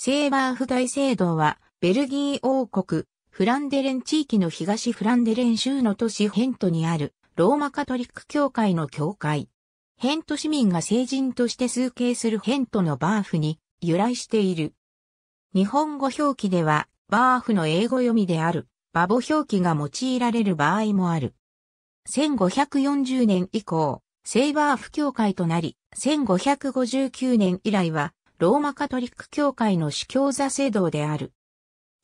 セーバーフ大聖堂は、ベルギー王国、フランデレン地域の東フランデレン州の都市ヘントにある、ローマカトリック教会の教会。ヘント市民が成人として崇敬するヘントのバーフに由来している。日本語表記では、バーフの英語読みである、バボ表記が用いられる場合もある。1540年以降、セイバーフ教会となり、1559年以来は、ローマカトリック教会の主教座制度である。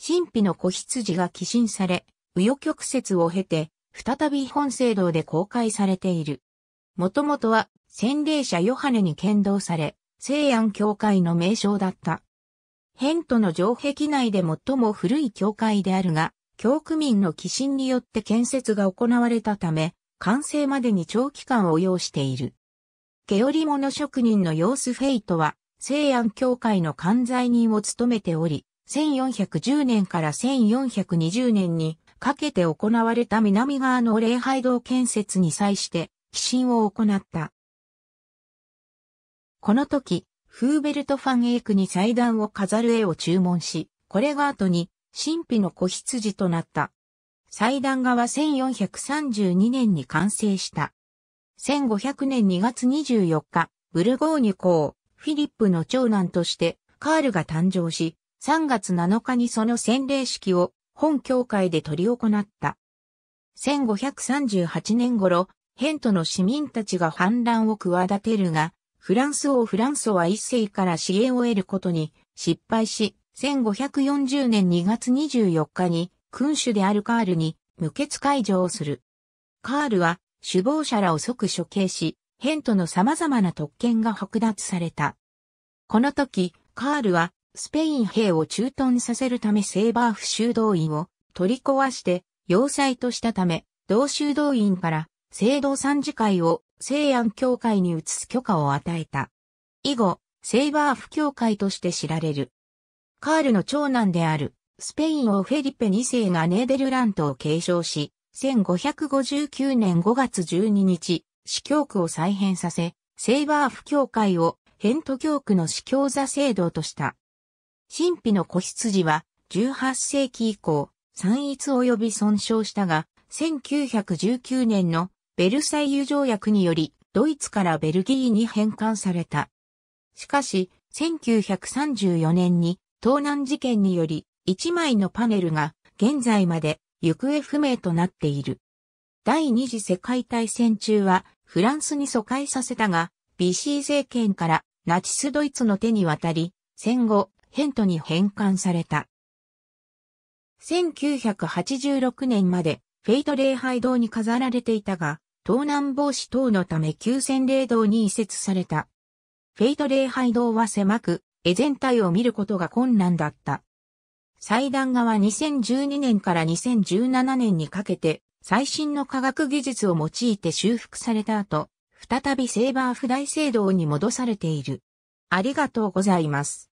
神秘の子羊が寄進され、右翼曲折を経て、再び本聖堂で公開されている。もともとは、洗礼者ヨハネに剣道され、西安教会の名称だった。ヘントの城壁内で最も古い教会であるが、教区民の寄進によって建設が行われたため、完成までに長期間を要している。毛織物職人の様子フェイトは、西安教会の管財人を務めており、1410年から1420年にかけて行われた南側の礼拝堂建設に際して、寄進を行った。この時、フーベルト・ファン・エイクに祭壇を飾る絵を注文し、これが後に神秘の子羊となった。祭壇画は1432年に完成した。1500年2月24日、ブルゴーニュ公、フィリップの長男としてカールが誕生し、3月7日にその洗礼式を本教会で取り行った。1538年頃、ヘントの市民たちが反乱を企てるが、フランス王フランソは一世から支援を得ることに失敗し、1540年2月24日に君主であるカールに無血解除をする。カールは首謀者らを即処刑し、ヘントの様々な特権が剥奪された。この時、カールはスペイン兵を駐屯させるためセーバーフ修道院を取り壊して要塞としたため、同修道院から聖堂参事会を西安教会に移す許可を与えた。以後、セーバーフ教会として知られる。カールの長男である、スペイン王フェリペ2世がネーデルラントを継承し、1559年5月12日、司教区を再編させ、セイバーフ教会をヘント教区の司教座制度とした。神秘の子羊は18世紀以降、散逸及び損傷したが、1919年のベルサイユ条約により、ドイツからベルギーに返還された。しかし、1934年に盗難事件により、1枚のパネルが現在まで行方不明となっている。第二次世界大戦中はフランスに疎開させたが、ビシー政権からナチスドイツの手に渡り、戦後、ヘントに返還された。1986年までフェイト礼拝堂に飾られていたが、盗難防止等のため旧戦霊堂に移設された。フェイト礼拝堂は狭く、絵全体を見ることが困難だった。祭壇画は2012年から2017年にかけて、最新の科学技術を用いて修復された後、再びセーバーフ大聖堂に戻されている。ありがとうございます。